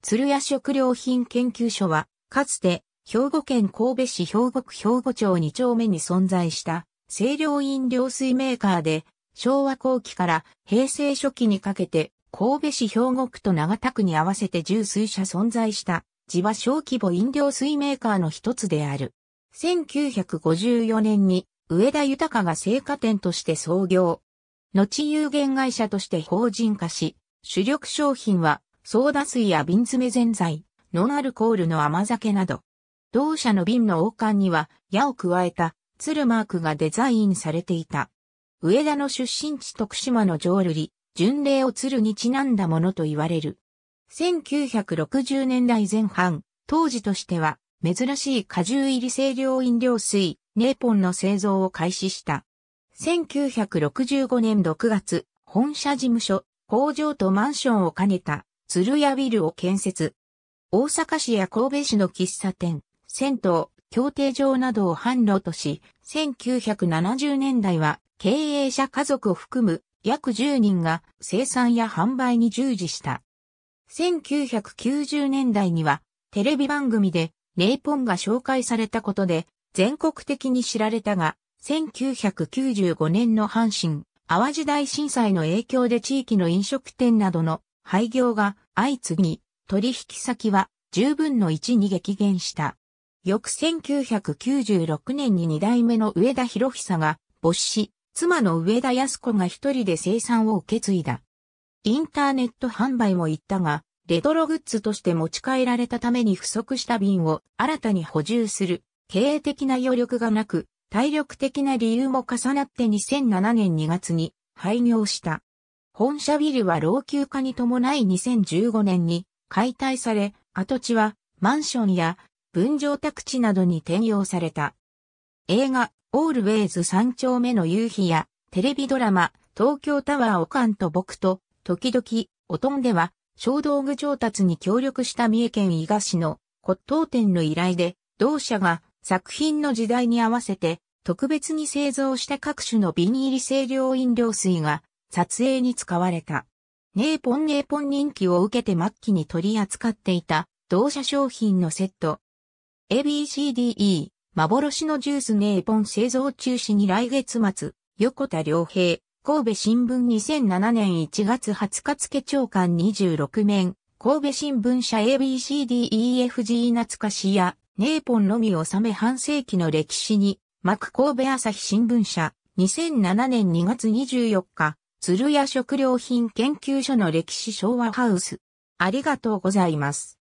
鶴屋食料品研究所は、かつて、兵庫県神戸市兵庫区兵庫町2丁目に存在した、清涼飲料水メーカーで、昭和後期から平成初期にかけて、神戸市兵庫区と長田区に合わせて重水数社存在した、地場小規模飲料水メーカーの一つである。1954年に、上田豊が生果店として創業。後有限会社として法人化し、主力商品はソーダ水や瓶詰めぜんざい、ノンアルコールの甘酒など。同社の瓶の王冠には、矢を加えた、鶴マークがデザインされていた。上田の出身地徳島の浄瑠璃、巡礼を鶴にちなんだものと言われる。1960年代前半、当時としては、珍しい果汁入り清涼飲料水、ネーポンの製造を開始した。1965年6月、本社事務所、工場とマンションを兼ねた鶴屋ビルを建設。大阪市や神戸市の喫茶店、銭湯、協定場などを販路とし、1970年代は経営者家族を含む約10人が生産や販売に従事した。1990年代にはテレビ番組でネイポンが紹介されたことで全国的に知られたが、1995年の阪神、淡路大震災の影響で地域の飲食店などの廃業が相次ぎ、取引先は10分の1に激減した。翌1996年に2代目の上田博久が没し、妻の上田康子が一人で生産を受け継いだ。インターネット販売も行ったが、レトログッズとして持ち帰られたために不足した瓶を新たに補充する経営的な余力がなく、体力的な理由も重なって2007年2月に廃業した。本社ビルは老朽化に伴い2015年に解体され、跡地はマンションや分譲宅地などに転用された。映画、オールウェイズ三丁目の夕日や、テレビドラマ、東京タワーオカンと僕と、時々、おとんでは、小道具調達に協力した三重県伊賀市の骨董店の依頼で、同社が作品の時代に合わせて、特別に製造した各種のビニール清涼飲料水が撮影に使われた。ネーポンネーポン人気を受けて末期に取り扱っていた同社商品のセット。ABCDE、幻のジュースネーポン製造中止に来月末、横田良平、神戸新聞2007年1月20日付長官26面、神戸新聞社 ABCDEFG 懐かしや、ネーポンのみ納め半世紀の歴史に、幕神戸朝日新聞社、2007年2月24日、鶴屋食料品研究所の歴史昭和ハウス。ありがとうございます。